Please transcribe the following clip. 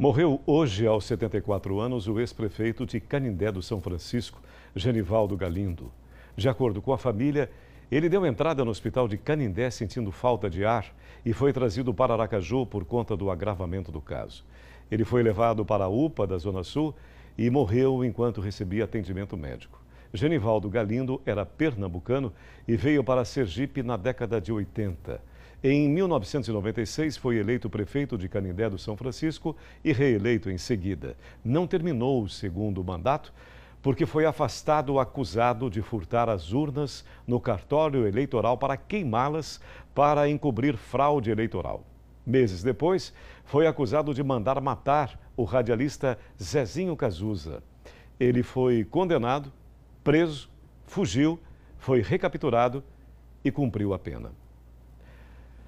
Morreu hoje, aos 74 anos, o ex-prefeito de Canindé do São Francisco, Genivaldo Galindo. De acordo com a família, ele deu entrada no hospital de Canindé sentindo falta de ar e foi trazido para Aracaju por conta do agravamento do caso. Ele foi levado para a UPA da Zona Sul e morreu enquanto recebia atendimento médico. Genivaldo Galindo era pernambucano e veio para Sergipe na década de 80. Em 1996, foi eleito prefeito de Canindé do São Francisco e reeleito em seguida. Não terminou o segundo mandato porque foi afastado acusado de furtar as urnas no cartório eleitoral para queimá-las para encobrir fraude eleitoral. Meses depois, foi acusado de mandar matar o radialista Zezinho Cazuza. Ele foi condenado, preso, fugiu, foi recapturado e cumpriu a pena.